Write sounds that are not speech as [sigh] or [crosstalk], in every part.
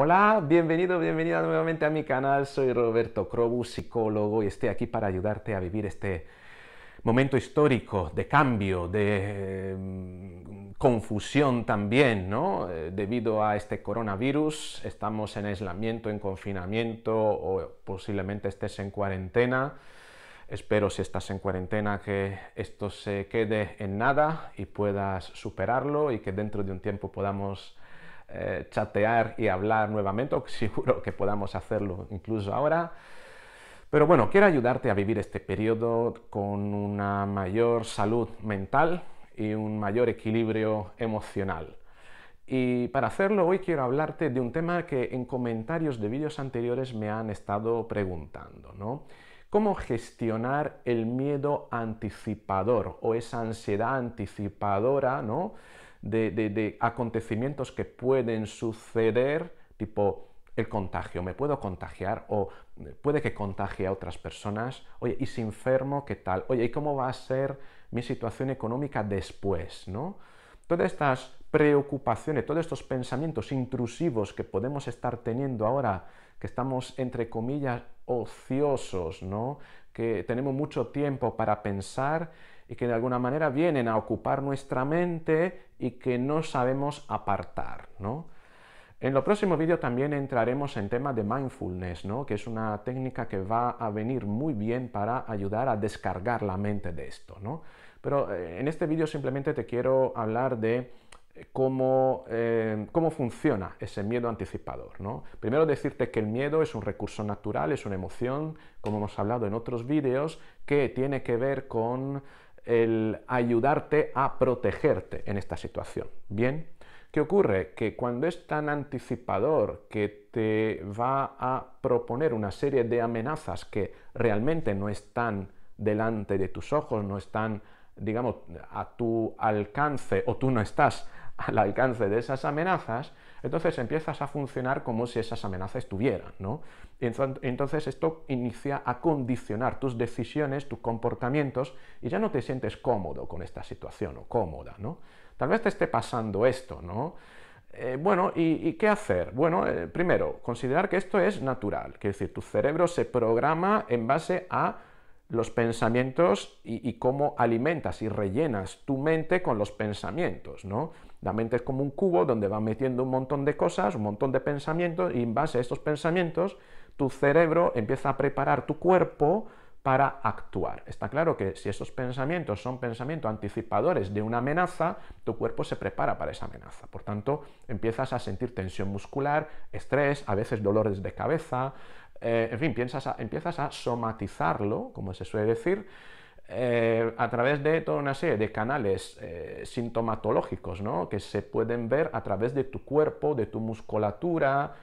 Hola, bienvenido, bienvenida nuevamente a mi canal. Soy Roberto Crobus, psicólogo, y estoy aquí para ayudarte a vivir este momento histórico de cambio, de mm, confusión también, ¿no? Eh, debido a este coronavirus, estamos en aislamiento, en confinamiento, o posiblemente estés en cuarentena. Espero si estás en cuarentena que esto se quede en nada y puedas superarlo y que dentro de un tiempo podamos eh, chatear y hablar nuevamente, [laughs] seguro que podamos hacerlo incluso ahora. Pero bueno, quiero ayudarte a vivir este periodo con una mayor salud mental y un mayor equilibrio emocional. Y para hacerlo hoy quiero hablarte de un tema que en comentarios de vídeos anteriores me han estado preguntando, ¿no? ¿Cómo gestionar el miedo anticipador o esa ansiedad anticipadora, ¿no? de, acontecimientos que pueden suceder, tipo el contagio, me puedo contagiar o puede que contagie a otras personas, oye, y si enfermo, ¿qué tal? Oye, ¿y cómo va a ser mi situación económica después? ¿no? Todas estas preocupaciones, todos estos pensamientos intrusivos que podemos estar teniendo ahora, que estamos entre comillas ociosos, ¿no? que tenemos mucho tiempo para pensar y que de alguna manera vienen a ocupar nuestra mente y que no sabemos apartar, ¿no? En el próximo vídeo también entraremos en tema de mindfulness, que es una técnica que va a venir muy bien para ayudar a descargar la mente de esto. ¿no? Pero eh, en este vídeo simplemente te quiero hablar de eh, cómo, eh, cómo funciona ese miedo anticipador. ¿no? Primero decirte que el miedo es un recurso natural, es una emoción, como hemos hablado en otros vídeos, que tiene que ver con el ayudarte a protegerte en esta situación. Bien, ¿qué ocurre? Que cuando es tan anticipador que te va a proponer una serie de amenazas que realmente no están delante de tus ojos, no están, digamos, a tu alcance o tú no estás al alcance de esas amenazas, entonces empiezas a funcionar como si esas amenazas estuvieran, ¿no? Entonces esto inicia a condicionar tus decisiones, tus comportamientos, y ya no te sientes cómodo con esta situación o cómoda, ¿no? Tal vez te esté pasando esto, ¿no? Eh, bueno, ¿y, qué hacer? Bueno, eh, primero, considerar que esto es natural, que es decir, tu cerebro se programa en base a los pensamientos y, cómo alimentas y rellenas tu mente con los pensamientos, ¿no? La mente es como un cubo donde va metiendo un montón de cosas, un montón de pensamientos, y en base a estos pensamientos, tu cerebro empieza a preparar tu cuerpo para actuar. Está claro que si esos pensamientos son pensamientos anticipadores de una amenaza, tu cuerpo se prepara para esa amenaza. Por tanto, empiezas a sentir tensión muscular, estrés, a veces dolores de cabeza, eh, en fin, piensas empiezas a somatizarlo, como se suele decir, eh, a través de toda una serie de canales eh, sintomatológicos ¿no? que se pueden ver a través de tu cuerpo, de tu musculatura,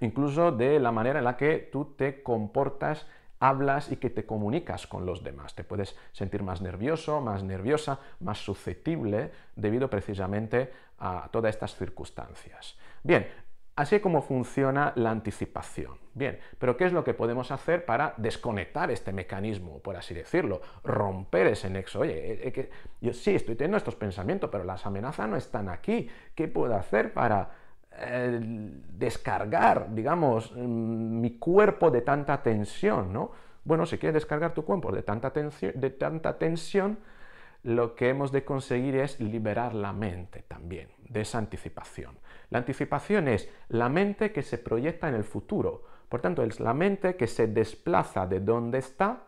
incluso de la manera en la que tú te comportas, hablas y que te comunicas con los demás. Te puedes sentir más nervioso, más nerviosa, más susceptible debido precisamente a todas estas circunstancias. Bien, Así es como funciona la anticipación. Bien, pero ¿qué es lo que podemos hacer para desconectar este mecanismo, por así decirlo? Romper ese nexo. Oye, eh, eh, yo sí estoy teniendo estos pensamientos, pero las amenazas no están aquí. ¿Qué puedo hacer para eh, descargar, digamos, mm, mi cuerpo de tanta tensión, ¿no? Bueno, si quieres descargar tu cuerpo de tanta, de tanta tensión, lo que hemos de conseguir es liberar la mente también de esa anticipación. La anticipación es la mente que se proyecta en el futuro, por tanto es la mente que se desplaza de donde está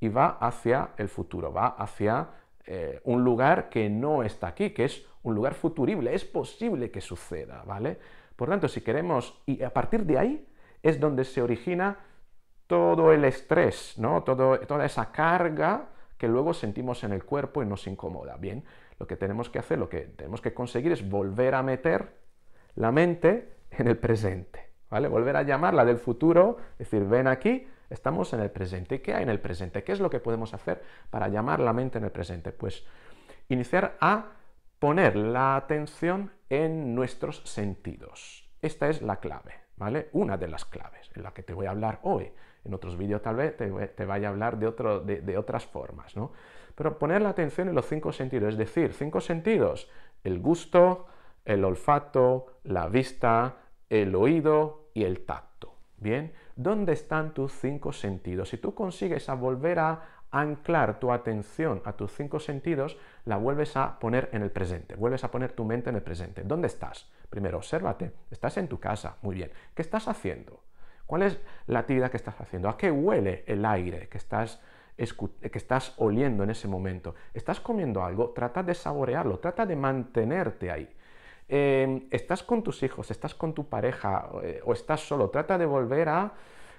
y va hacia el futuro, va hacia eh, un lugar que no está aquí, que es un lugar futurible, es posible que suceda, ¿vale? Por tanto, si queremos, y a partir de ahí es donde se origina todo el estrés, ¿no? toda esa carga que luego sentimos en el cuerpo y nos incomoda. Bien, lo que tenemos que hacer, lo que tenemos que conseguir es volver a meter la mente en el presente, ¿vale? Volver a llamarla del futuro, decir, ven aquí, estamos en el presente. ¿Qué hay en el presente? ¿Qué es lo que podemos hacer para llamar la mente en el presente? Pues iniciar a poner la atención en nuestros sentidos. Esta es la clave, ¿vale? Una de las claves en la que te voy a hablar hoy. En otros vídeos tal vez te, vaya a hablar de, de otras formas, ¿no? Pero poner la atención en los cinco sentidos, es decir, cinco sentidos, el gusto, el olfato, la vista, el oído y el tacto. Bien, ¿dónde están tus cinco sentidos? Si tú consigues a volver a anclar tu atención a tus cinco sentidos, la vuelves a poner en el presente, vuelves a poner tu mente en el presente. ¿Dónde estás? Primero, obsérvate. Estás en tu casa, muy bien. ¿Qué estás haciendo? ¿Cuál es la actividad que estás haciendo? ¿A qué huele el aire que estás, oliendo en ese momento? ¿Estás comiendo algo? Trata de saborearlo, trata de mantenerte ahí. Em, estás con tus hijos, estás con tu pareja eh, o estás solo, trata de volver a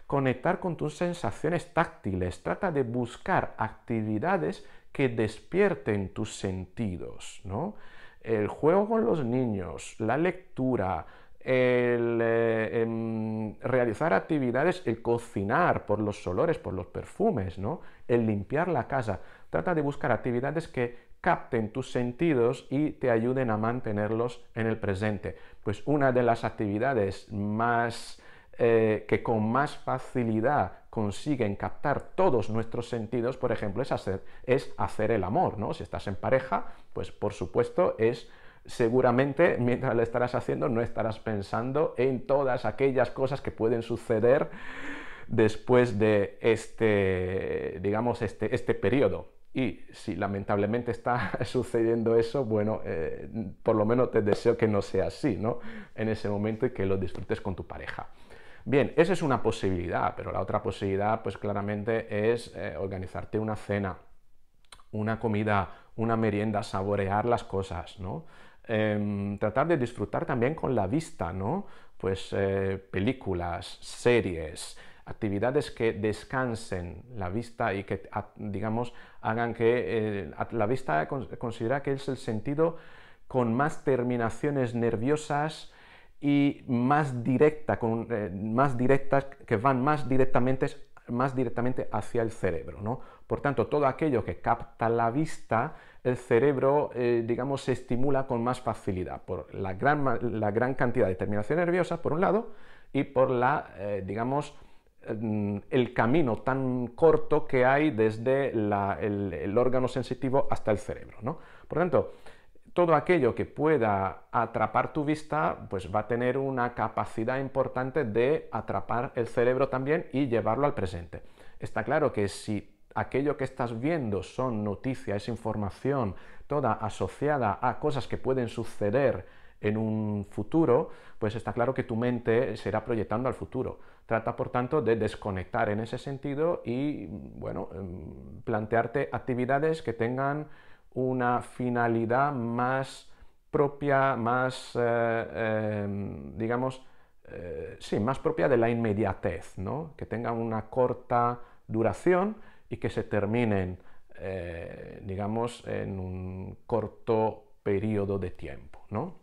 conectar con tus sensaciones táctiles, trata de buscar actividades que despierten tus sentidos, ¿no? El juego con los niños, la lectura, el, eh, realizar actividades, el cocinar por los olores, por los perfumes, ¿no? el limpiar la casa. Trata de buscar actividades que capten tus sentidos y te ayuden a mantenerlos en el presente. Pues una de las actividades más eh, que con más facilidad consiguen captar todos nuestros sentidos, por ejemplo, es hacer, es hacer el amor, ¿no? Si estás en pareja, pues por supuesto es seguramente mientras lo estarás haciendo no estarás pensando en todas aquellas cosas que pueden suceder después de este, digamos, este, este periodo. Y si lamentablemente está [laughs] sucediendo eso, bueno, eh, por lo menos te deseo que no sea así, ¿no? En ese momento y que lo disfrutes con tu pareja. Bien, esa es una posibilidad, pero la otra posibilidad, pues claramente es eh, organizarte una cena, una comida, una merienda, saborear las cosas, ¿no? Em, tratar de disfrutar también con la vista, ¿no? Pues eh, películas, series, actividades que descansen la vista y que, ah, digamos, hagan que eh, la vista considera que es el sentido con más terminaciones nerviosas y más, directa, con, eh, más directas, que van más directamente más directamente hacia el cerebro. ¿no? Por tanto, todo aquello que capta la vista, el cerebro, eh, digamos, se estimula con más facilidad por la gran, la gran cantidad de terminación nerviosa, por un lado, y por la, eh, digamos, mm, el camino tan corto que hay desde el, órgano sensitivo hasta el cerebro. ¿no? Por tanto, todo aquello que pueda atrapar tu vista, pues va a tener una capacidad importante de atrapar el cerebro también y llevarlo al presente. Está claro que si aquello que estás viendo son noticias, es información, toda asociada a cosas que pueden suceder en un futuro, pues está claro que tu mente será proyectando al futuro. Trata, por tanto, de desconectar en ese sentido y, bueno, em, plantearte actividades que tengan una finalidad más propia, más, eh, em, digamos, eh, sí, más propia de la inmediatez, ¿no? que tenga una corta duración y que se terminen, eh, digamos, en un corto periodo de tiempo. ¿no?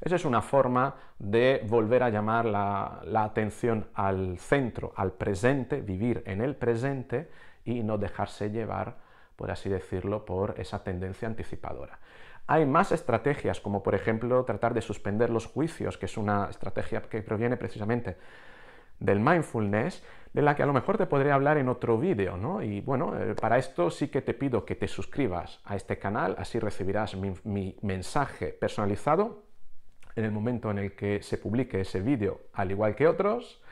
Esa es una forma de volver a llamar la atención al centro, al presente, vivir en el presente y no dejarse llevar por así decirlo, por esa tendencia anticipadora. Hay más estrategias, como por ejemplo tratar de suspender los juicios, que es una estrategia que proviene precisamente del mindfulness, de la que a lo mejor te podría hablar en otro vídeo, ¿no? Y bueno, eh, para esto sí que te pido que te suscribas a este canal, así recibirás mi, mi mensaje personalizado en el momento en el que se publique ese vídeo, al igual que otros.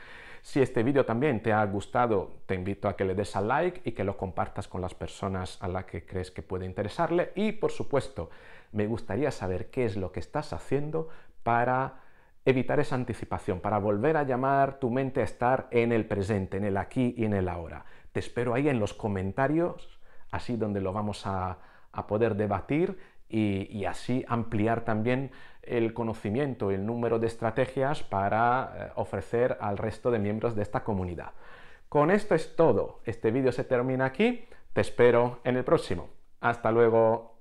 Si este vídeo también te ha gustado, te invito a que le des al like y que lo compartas con las personas a las que crees que puede interesarle. Y por supuesto, me gustaría saber qué es lo que estás haciendo para evitar esa anticipación, para volver a llamar tu mente a estar en el presente, en el aquí y en el ahora. Te espero ahí en los comentarios, así donde lo vamos a, a poder debatir y, así ampliar también el conocimiento, el número de estrategias para eh, ofrecer al resto de miembros de esta comunidad. Con esto es todo. Este vídeo se termina aquí. Te espero en el próximo. Hasta luego.